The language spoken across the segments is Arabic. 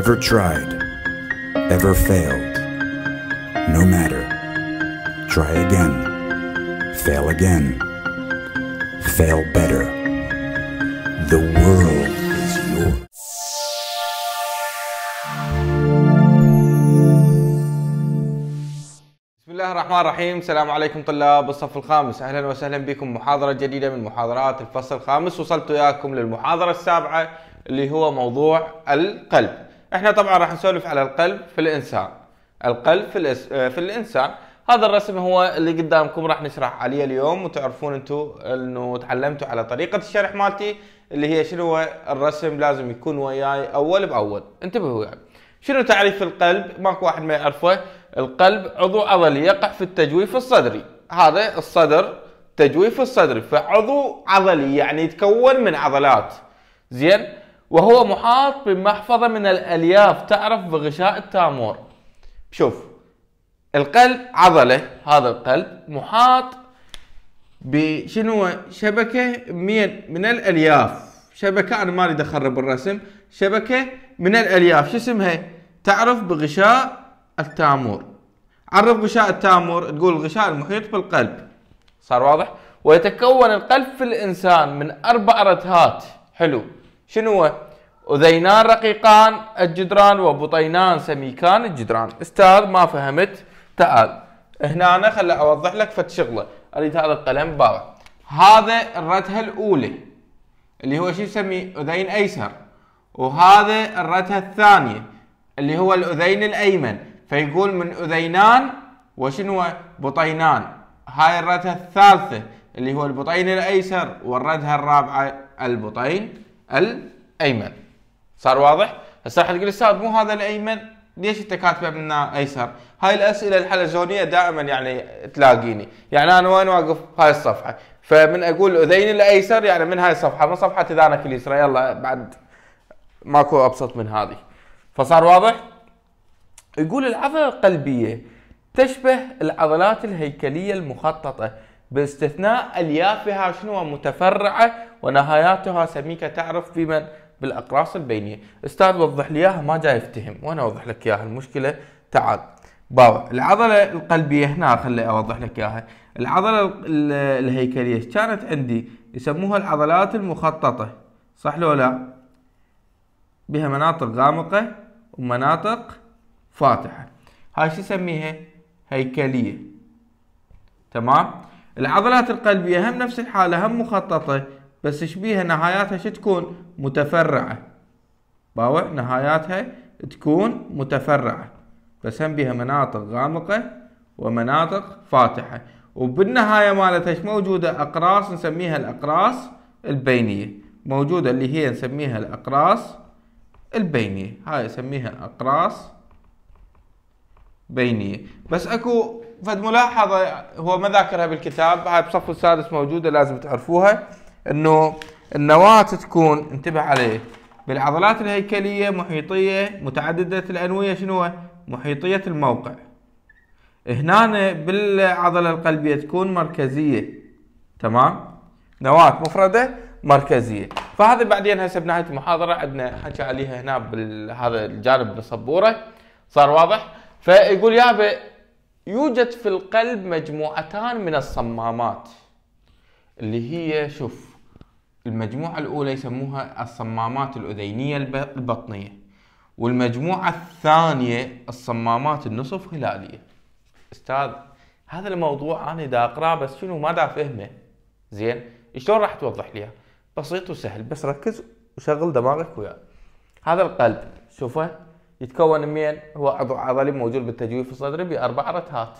Ever tried, ever failed. No matter. Try again. Fail again. Fail better. The world is yours. بسم الله الرحمن الرحيم السلام عليكم طلاب الصف الخامس اهلا وسهلا بكم محاضره جديده من محاضرات الفصل الخامس وصلت وياكم للمحاضره السابعه اللي هو موضوع القلب احنا طبعا راح نسولف على القلب في الانسان القلب في, الإس... آه، في الانسان هذا الرسم هو اللي قدامكم راح نشرح عليه اليوم وتعرفون انتم انه تعلمتوا على طريقه الشرح مالتي اللي هي شنو هو الرسم لازم يكون وياي اول باول انتبهوا يعني شنو تعريف القلب ماكو واحد ما يعرفه القلب عضو عضلي يقع في التجويف الصدري هذا الصدر تجويف الصدري فعضو عضلي يعني يتكون من عضلات زين وهو محاط بمحفظة من الألياف تعرف بغشاء التامور شوف القلب عضلة هذا القلب محاط بشنو شبكة من من الألياف شبكة أنا ما أريد أخرب الرسم شبكة من الألياف شو اسمها تعرف بغشاء التامور عرف غشاء التامور تقول غشاء المحيط بالقلب صار واضح ويتكون القلب في الإنسان من أربع رتهات حلو شنو هو؟ أذينان رقيقان الجدران وبطينان سميكان الجدران استاذ ما فهمت تعال هنا أنا خل أوضح لك فت شغلة أريد هذا القلم بابا هذا الرتهة الأولى اللي هو شو يسميه أذين أيسر وهذا الرتهة الثانية اللي هو الأذين الأيمن فيقول من أذينان وشنو بطينان هاي الرتهة الثالثة اللي هو البطين الأيسر والردهة الرابعة البطين الايمن صار واضح هسه راح تقول استاذ مو هذا الايمن ليش انت كاتبه من ايسر هاي الاسئله الحلزونيه دائما يعني تلاقيني يعني انا وين واقف هاي الصفحه فمن اقول اذين الايسر يعني من هاي الصفحه من صفحه اذانك اليسرى يلا بعد ماكو ابسط من هذه فصار واضح يقول العضله القلبيه تشبه العضلات الهيكليه المخططه باستثناء اليافها شنو متفرعه ونهاياتها سميكه تعرف بمن بالاقراص البينيه استاذ وضح لي اياها ما جاي يفتهم وانا اوضح لك اياها المشكله تعال بابا العضله القلبيه هنا خلي اوضح لك اياها العضله الهيكليه كانت عندي يسموها العضلات المخططه صح لو لا بها مناطق غامقه ومناطق فاتحه هاي شو نسميها هيكليه تمام العضلات القلبية هم نفس الحالة هم مخططة بس شبيها نهاياتها شو تكون متفرعة باوع نهاياتها تكون متفرعة بس هم بها مناطق غامقة ومناطق فاتحة وبالنهاية مالتها ايش موجودة أقراص نسميها الأقراص البينية موجودة اللي هي نسميها الأقراص البينية هاي نسميها أقراص بينية بس اكو فد ملاحظه هو ما ذاكرها بالكتاب هاي بصف السادس موجوده لازم تعرفوها انه النواه تكون انتبه عليه بالعضلات الهيكليه محيطيه متعدده الانويه شنو محيطيه الموقع هنا بالعضله القلبيه تكون مركزيه تمام نواه مفرده مركزيه فهذا بعدين هسه بنهايه المحاضره عندنا حكي عليها هنا بهذا الجانب بالسبوره صار واضح فيقول يابا يوجد في القلب مجموعتان من الصمامات اللي هي شوف المجموعة الأولى يسموها الصمامات الأذينية البطنية والمجموعة الثانية الصمامات النصف هلالية أستاذ هذا الموضوع أنا دا أقرأه بس شنو ما دا فهمه زين شلون راح توضح لي بسيط وسهل بس ركز وشغل دماغك وياه هذا القلب شوفه يتكون من هو عضو عضلي موجود بالتجويف الصدري باربع رتات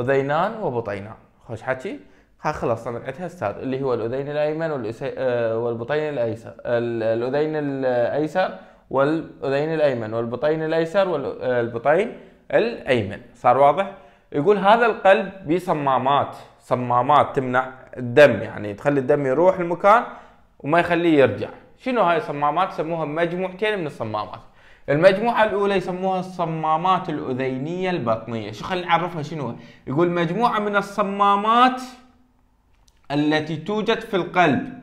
اذينان وبطينان خوش حكي خلاص طلعتها استاذ اللي هو الاذين الايمن آه، والبطين الايسر الاذين الايسر والاذين الايمن والبطين الايسر والبطين آه، الايمن صار واضح يقول هذا القلب بصمامات صمامات تمنع الدم يعني تخلي الدم يروح المكان وما يخليه يرجع شنو هاي الصمامات يسموها مجموعتين من الصمامات المجموعة الأولى يسموها الصمامات الأذينية البطنية شو خلينا نعرفها شنو يقول مجموعة من الصمامات التي توجد في القلب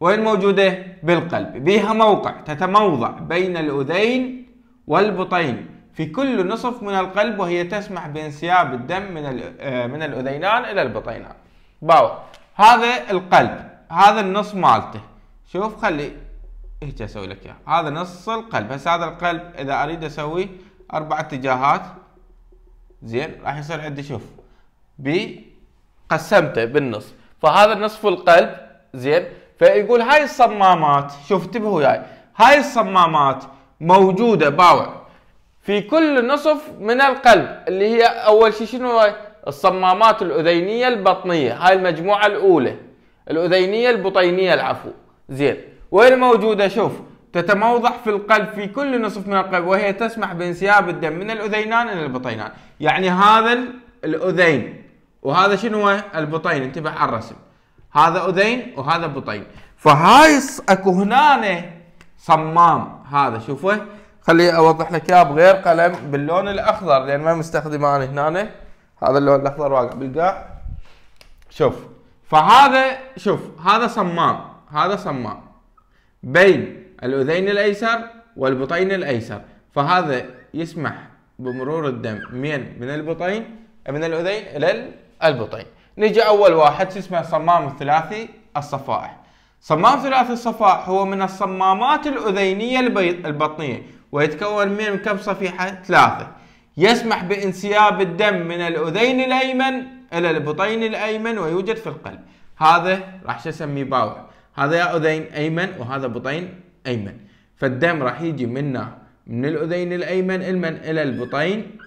وين موجودة؟ بالقلب بها موقع تتموضع بين الأذين والبطين في كل نصف من القلب وهي تسمح بانسياب الدم من آه، من الأذينان إلى البطينان باو هذا القلب هذا النص مالته شوف خلي هيك اسوي لك اياه هذا نص القلب هسه هذا القلب اذا اريد اسوي اربع اتجاهات زين راح يصير عندي شوف بي قسمته بالنص فهذا نصف القلب زين فيقول هاي الصمامات شوف انتبهوا وياي يعني. هاي الصمامات موجوده باوع في كل نصف من القلب اللي هي اول شيء شنو الصمامات الاذينيه البطنيه هاي المجموعه الاولى الاذينيه البطينيه العفو زين موجوده شوف تتموضح في القلب في كل نصف من القلب وهي تسمح بانسياب الدم من الأذينان إلى البطينان يعني هذا الأذين وهذا شنو هو البطين انتبه على الرسم هذا أذين وهذا بطين فهاي اكو هنا صمام هذا شوفه خلي اوضح لك اياه بغير قلم باللون الاخضر لان ما مستخدمه انا هنا هذا اللون الاخضر واقع بالقاع شوف فهذا شوف هذا صمام هذا صمام بين الأذين الأيسر والبطين الأيسر فهذا يسمح بمرور الدم من من البطين من الأذين إلى البطين نجي أول واحد اسمه صمام الثلاثي الصفائح صمام ثلاثي الصفائح هو من الصمامات الأذينية البطنية ويتكون من كم صفيحة؟ ثلاثة يسمح بانسياب الدم من الأذين الأيمن إلى البطين الأيمن ويوجد في القلب هذا راح نسميه باوع هذا يا أذين أيمن وهذا بطين أيمن فالدم راح يجي منه من الأذين الأيمن المن إلى البطين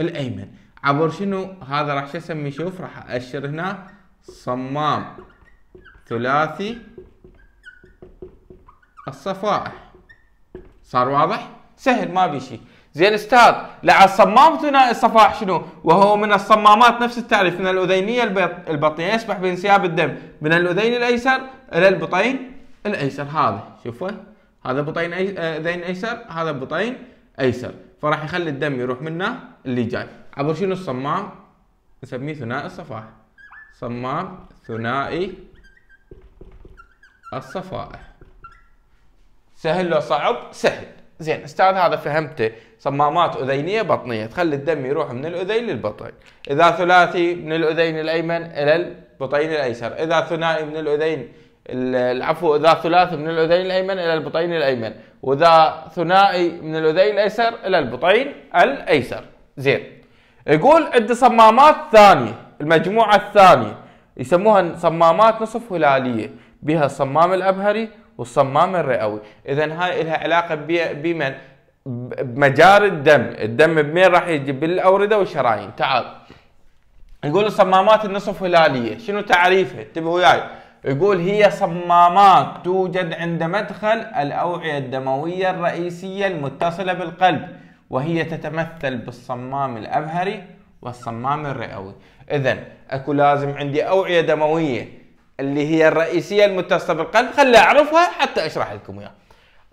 الأيمن عبر شنو هذا راح شو اسمي شوف راح أشر هنا صمام ثلاثي الصفائح صار واضح سهل ما بيشي زين استاذ لعل صمام ثنائي الصفائح شنو؟ وهو من الصمامات نفس التعريف من الاذينيه البطنيه يسبح بانسياب الدم من الاذين الايسر الى البطين الايسر هذا شوفوا هذا بطين اذين ايسر هذا بطين ايسر فراح يخلي الدم يروح منه اللي جاي عبر شنو الصمام؟ نسميه ثنائي الصفائح صمام ثنائي الصفائح سهل لو صعب؟ سهل زين استاذ هذا فهمته صمامات اذينيه بطنيه تخلي الدم يروح من الاذين للبطين اذا ثلاثي من الاذين الايمن الى البطين الايسر اذا ثنائي من الاذين العفو اذا ثلاثي من الاذين الايمن الى البطين الايمن واذا ثنائي من الاذين الايسر الى البطين الايسر زين يقول عندي صمامات ثانيه المجموعه الثانيه يسموها صمامات نصف هلاليه بها الصمام الابهري والصمام الرئوي اذا هاي لها علاقه بمن بمجار الدم الدم بمين راح يجي بالاورده والشرايين تعال يقول الصمامات النصف هلاليه شنو تعريفها انتبهوا وياي يقول هي صمامات توجد عند مدخل الاوعيه الدمويه الرئيسيه المتصله بالقلب وهي تتمثل بالصمام الابهري والصمام الرئوي اذا اكو لازم عندي اوعيه دمويه اللي هي الرئيسية المتصلة بالقلب خلي أعرفها حتى أشرح لكم إياها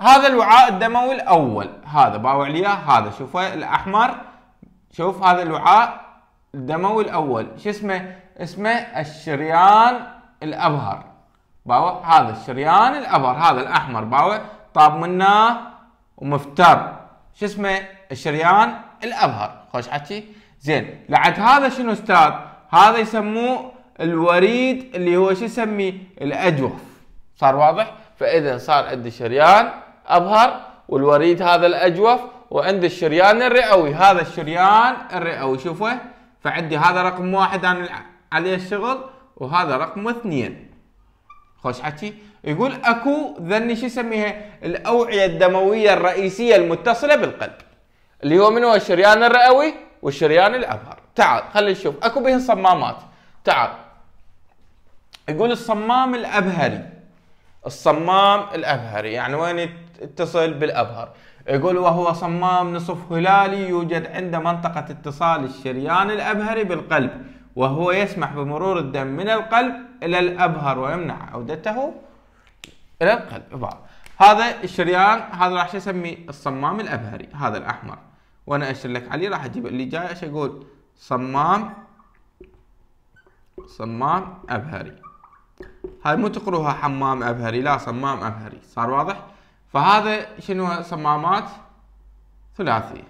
هذا الوعاء الدموي الأول هذا باوع لي هذا شوفه الأحمر شوف هذا الوعاء الدموي الأول شو اسمه اسمه الشريان الأبهر باوع هذا الشريان الأبهر هذا الأحمر باوع طاب منه ومفتر شو اسمه الشريان الأبهر خوش حكي زين لعد هذا شنو استاذ هذا يسموه الوريد اللي هو شو يسميه الاجوف صار واضح فاذا صار عند الشريان ابهر والوريد هذا الاجوف وعند الشريان الرئوي هذا الشريان الرئوي شوفه فعندي هذا رقم واحد انا عليه الشغل وهذا رقم اثنين خوش حكي يقول اكو ذني شو يسميها الاوعيه الدمويه الرئيسيه المتصله بالقلب اللي هو من هو الشريان الرئوي والشريان الابهر تعال خلينا نشوف اكو بهن صمامات تعال يقول الصمام الابهري الصمام الابهري يعني وين يتصل بالابهر يقول وهو صمام نصف هلالي يوجد عند منطقة اتصال الشريان الأبهري بالقلب وهو يسمح بمرور الدم من القلب إلى الأبهر ويمنع عودته إلى القلب بقى. هذا الشريان هذا راح يسمي الصمام الأبهري هذا الأحمر وأنا أشر لك عليه راح أجيب اللي جاي ايش أقول صمام صمام أبهري هاي مو تقروها حمام أبهري لا صمام أبهري صار واضح فهذا شنو صمامات ثلاثية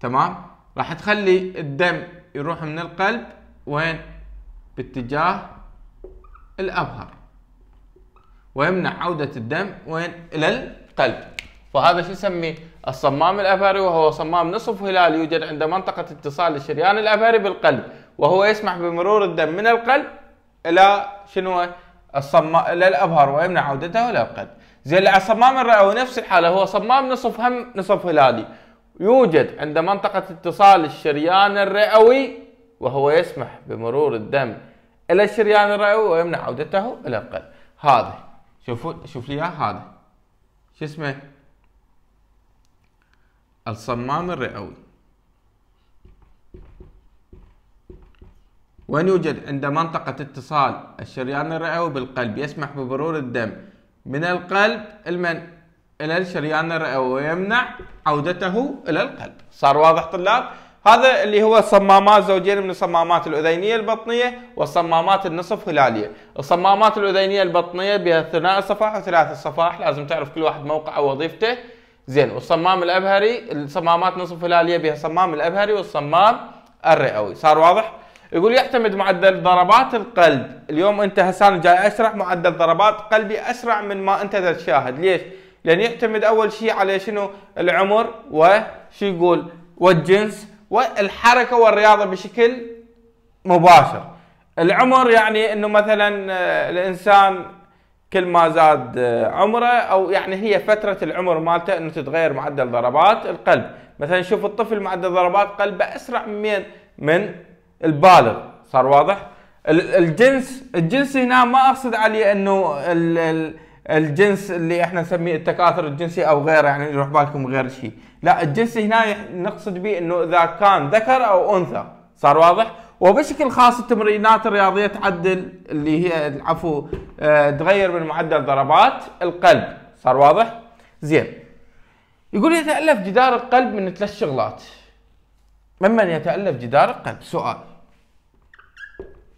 تمام راح تخلي الدم يروح من القلب وين باتجاه الأبهر ويمنع عودة الدم وين إلى القلب فهذا شو نسميه الصمام الأبهري وهو صمام نصف هلال يوجد عند منطقة اتصال الشريان الأبهري بالقلب وهو يسمح بمرور الدم من القلب الى شنو الصمام الى الابهر ويمنع عودته الى القد زين اللي على الصمام الرئوي نفس الحاله هو صمام نصف هم نصف هلالي يوجد عند منطقه اتصال الشريان الرئوي وهو يسمح بمرور الدم الى الشريان الرئوي ويمنع عودته الى القلب هذا شوفوا شوف لي هذا شو اسمه الصمام الرئوي وأن يوجد عند منطقة اتصال الشريان الرئوي بالقلب يسمح بمرور الدم من القلب المن إلى الشريان الرئوي ويمنع عودته إلى القلب صار واضح طلاب؟ هذا اللي هو صمامات زوجين من الصمامات الاذينيه البطنيه والصمامات النصف هلاليه، الصمامات الاذينيه البطنيه بها ثنائي الصفاح وثلاثي الصفاح، لازم تعرف كل واحد موقعه ووظيفته. زين والصمام الابهري الصمامات نصف هلاليه بها صمام الابهري والصمام الرئوي، صار واضح؟ يقول يعتمد معدل ضربات القلب اليوم انت هسه جاي اشرح معدل ضربات قلبي اسرع من ما انت تشاهد ليش لان يعتمد اول شيء على شنو العمر وشو يقول والجنس والحركه والرياضه بشكل مباشر العمر يعني انه مثلا آه، الانسان كل ما زاد آه، عمره او يعني هي فتره العمر مالته انه تتغير معدل ضربات القلب مثلا شوف الطفل معدل ضربات قلبه اسرع من من البالغ صار واضح الجنس الجنس هنا ما اقصد عليه انه الجنس اللي احنا نسميه التكاثر الجنسي او غيره يعني يروح بالكم غير شيء لا الجنس هنا نقصد به انه اذا كان ذكر او انثى صار واضح وبشكل خاص التمرينات الرياضيه تعدل اللي هي العفو آه، تغير من معدل ضربات القلب صار واضح زين يقول يتالف جدار القلب من ثلاث شغلات ممن يتالف جدار القلب سؤال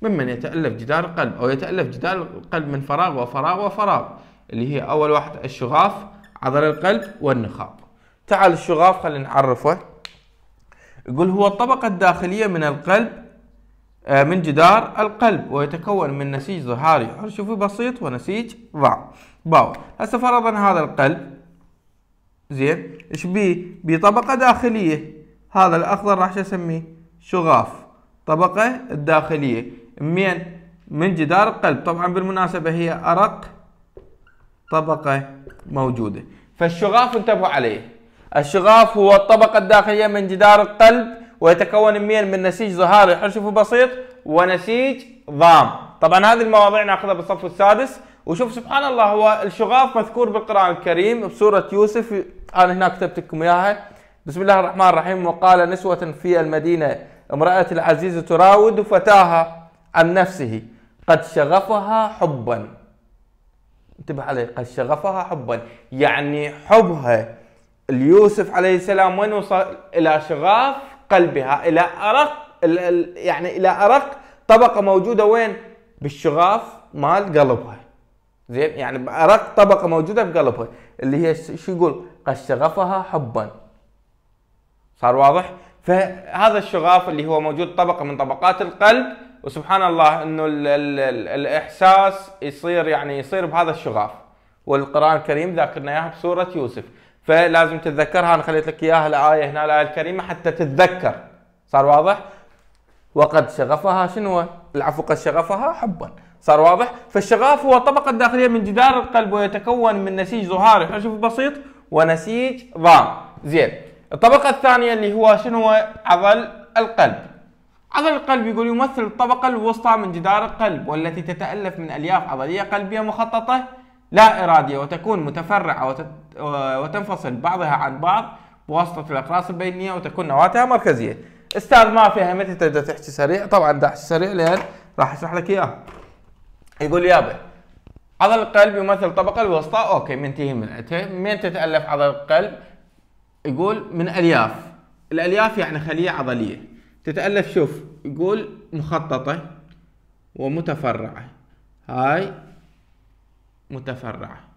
ممن يتألف جدار القلب أو يتألف جدار القلب من فراغ وفراغ وفراغ اللي هي أول واحد الشغاف عضل القلب والنخاع تعال الشغاف خلينا نعرفه يقول هو الطبقة الداخلية من القلب آه، من جدار القلب ويتكون من نسيج ظهاري حرشفي بسيط ونسيج ضع باو هسه فرضا هذا القلب زين ايش بيه؟ بيه طبقة داخلية هذا الأخضر راح اسميه شغاف طبقة الداخلية من من جدار القلب طبعا بالمناسبة هي أرق طبقة موجودة فالشغاف انتبهوا عليه الشغاف هو الطبقة الداخلية من جدار القلب ويتكون من من نسيج زهاري حشوفي بسيط ونسيج ضام طبعا هذه المواضيع ناخذها بالصف السادس وشوف سبحان الله هو الشغاف مذكور بالقرآن الكريم بسورة يوسف أنا آه، هنا كتبت لكم إياها بسم الله الرحمن الرحيم وقال نسوة في المدينة امرأة العزيز تراود فتاها عن نفسه قد شغفها حبا انتبه عليه قد شغفها حبا يعني حبها ليوسف عليه السلام وين وصل الى شغاف قلبها الى ارق يعني الى ارق طبقه موجوده وين بالشغاف مال قلبها زين يعني بارق طبقه موجوده بقلبها اللي هي شو يقول قد شغفها حبا صار واضح فهذا الشغاف اللي هو موجود طبقه من طبقات القلب وسبحان الله انه الـ الـ الـ الاحساس يصير يعني يصير بهذا الشغاف والقران الكريم ذاكرنا اياها بسوره يوسف فلازم تتذكرها انا خليت لك اياها الايه هنا الايه الكريمه حتى تتذكر صار واضح؟ وقد شغفها شنو؟ العفو قد شغفها حبا صار واضح؟ فالشغاف هو الطبقه الداخليه من جدار القلب ويتكون من نسيج ظهاري شوف بسيط ونسيج ضام زين الطبقة الثانية اللي هو شنو عضل القلب عضل القلب يقول يمثل الطبقة الوسطى من جدار القلب والتي تتألف من ألياف عضلية قلبية مخططة لا إرادية وتكون متفرعة وتنفصل بعضها عن بعض بواسطة الأقراص البينية وتكون نواتها مركزية استاذ ما فيها متى تبدا تحكي سريع طبعا دا احكي سريع لان راح اشرح لك اياه يقول يابا عضل القلب يمثل الطبقة الوسطى اوكي منتهي من من تتألف عضل القلب يقول من ألياف الألياف يعني خلية عضلية تتألف شوف يقول مخططة ومتفرعة هاي متفرعة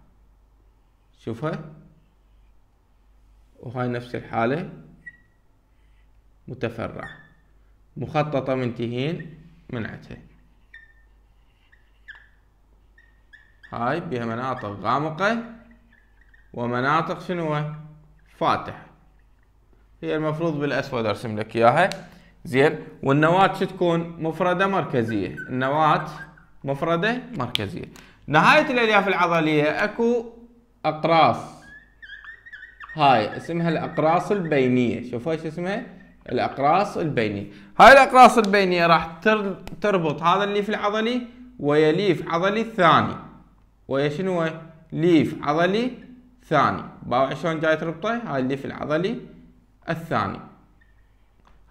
شوفها وهاي نفس الحالة متفرعة مخططة من منعتها هاي بها مناطق غامقة ومناطق شنو فاتحة هي المفروض بالأسود أرسم لك إياها زين والنواة شو تكون مفردة مركزية النواة مفردة مركزية نهاية الألياف العضلية أكو أقراص هاي اسمها الأقراص البينية شوفوا ايش اسمها الأقراص البينية هاي الأقراص البينية راح تربط هذا الليف العضلي ويا ليف عضلي ثاني ويا شنو ليف عضلي ثاني باوع شلون جاي تربطه هاي الليف العضلي الثاني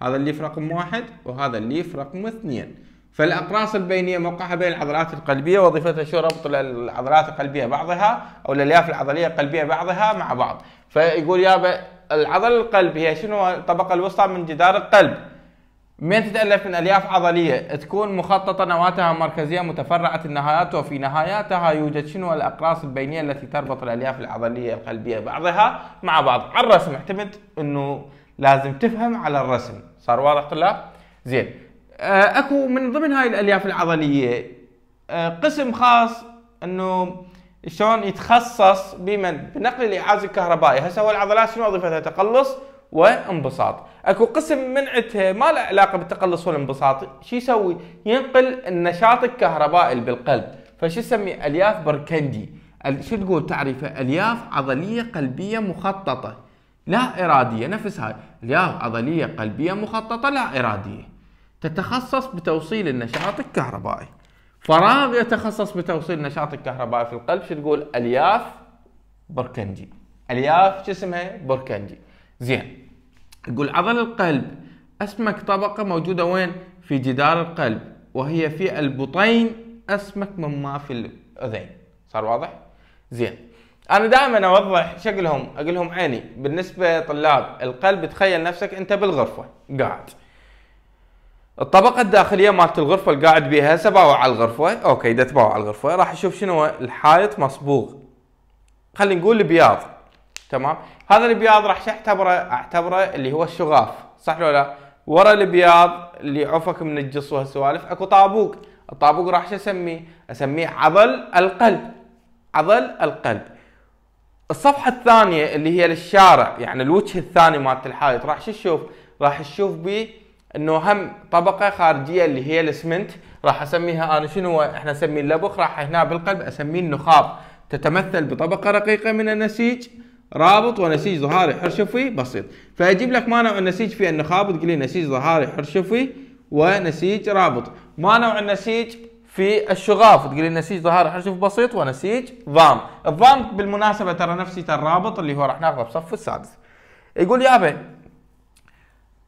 هذا الليف رقم واحد وهذا الليف رقم اثنين فالاقراص البينيه موقعها بين العضلات القلبيه وظيفتها شو ربط العضلات القلبيه بعضها او الالياف العضليه القلبيه بعضها مع بعض فيقول يابا العضله القلب هي شنو الطبقه الوسطى من جدار القلب من تتالف من الياف عضليه تكون مخططه نواتها مركزيه متفرعه النهايات وفي نهاياتها يوجد شنو الاقراص البينيه التي تربط الالياف العضليه القلبيه بعضها مع بعض على الرسم اعتمد انه لازم تفهم على الرسم صار واضح طلاب زين آه، اكو من ضمن هاي الالياف العضليه آه، قسم خاص انه شلون يتخصص بمن بنقل الايعاز الكهربائي هسه هو العضلات شنو وظيفتها تقلص وانبساط اكو قسم من عندها ما له علاقه بالتقلص والانبساط شو يسوي ينقل النشاط الكهربائي بالقلب فشو يسمي الياف بركندي شو تقول تعريفه الياف عضليه قلبيه مخططه لا إرادية نفس هاي الياف عضلية قلبية مخططة لا إرادية تتخصص بتوصيل النشاط الكهربائي فراغ يتخصص بتوصيل النشاط الكهربائي في القلب شو تقول الياف بركنجي الياف شو اسمها بركنجي زين يقول عضل القلب اسمك طبقه موجوده وين في جدار القلب وهي في البطين اسمك مما في الاذين صار واضح زين انا دائما اوضح شكلهم اقول لهم عيني بالنسبه طلاب القلب تخيل نفسك انت بالغرفه قاعد الطبقة الداخلية مالت الغرفة اللي قاعد بيها هسه باوع على الغرفة، اوكي اذا تباوع على الغرفة، راح اشوف شنو الحائط مصبوغ. خلينا نقول بياض. تمام؟ هذا البياض راح اعتبره اعتبره اللي هو الشغاف، صح ولا لا؟ ورا البياض اللي عفك من الجص وهالسوالف اكو طابوق، الطابوق راح شو اسميه؟ اسميه عضل القلب. عضل القلب. الصفحه الثانيه اللي هي للشارع يعني الوجه الثاني مالت الحائط راح شو تشوف؟ راح تشوف بي انه هم طبقه خارجيه اللي هي الاسمنت راح اسميها انا شنو احنا نسميه اللبخ راح هنا بالقلب اسميه النخاب تتمثل بطبقه رقيقه من النسيج رابط ونسيج ظهاري حرشفي بسيط فاجيب لك ما نوع النسيج في النخاب وتقول لي نسيج ظهاري حرشفي ونسيج رابط ما نوع النسيج في الشغاف تقولي نسيج نسيج ظهر نشوف بسيط ونسيج ضام الضام بالمناسبة ترى نفسي الرابط اللي هو راح ناخذه بصف السادس يقول يابا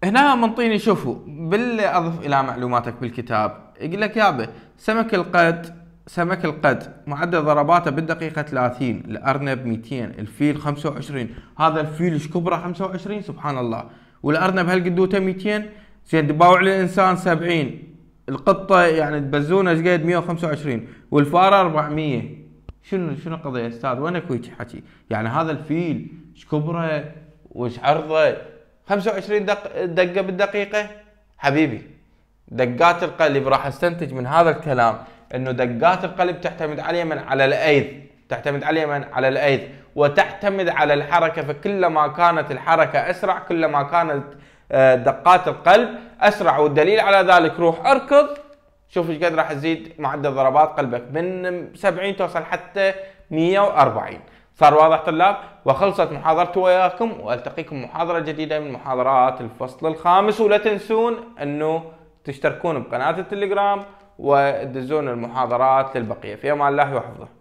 هنا منطيني شوفوا باللي اضف الى معلوماتك بالكتاب يقول لك يابا سمك القد سمك القد معدل ضرباته بالدقيقة 30 الأرنب 200 الفيل 25 هذا الفيل ايش كبره 25 سبحان الله والأرنب هل قدوته 200 زين دباوع الإنسان 70 القطه يعني تبزونه ايش قد 125 والفاره 400 شنو شنو القضيه يا استاذ وين اكو حكي يعني هذا الفيل ايش كبره وايش عرضه 25 دق دقه بالدقيقه حبيبي دقات القلب راح استنتج من هذا الكلام انه دقات القلب تعتمد على من على الايد تعتمد على من على الايد وتعتمد على الحركه فكلما كانت الحركه اسرع كلما كانت آه، دقات القلب اسرع والدليل على ذلك روح اركض شوف ايش قد راح تزيد معدل ضربات قلبك من 70 توصل حتى 140 صار واضح طلاب وخلصت محاضرتي وياكم والتقيكم محاضره جديده من محاضرات الفصل الخامس ولا تنسون انه تشتركون بقناه التليجرام وتدزون المحاضرات للبقيه في امان الله وحفظه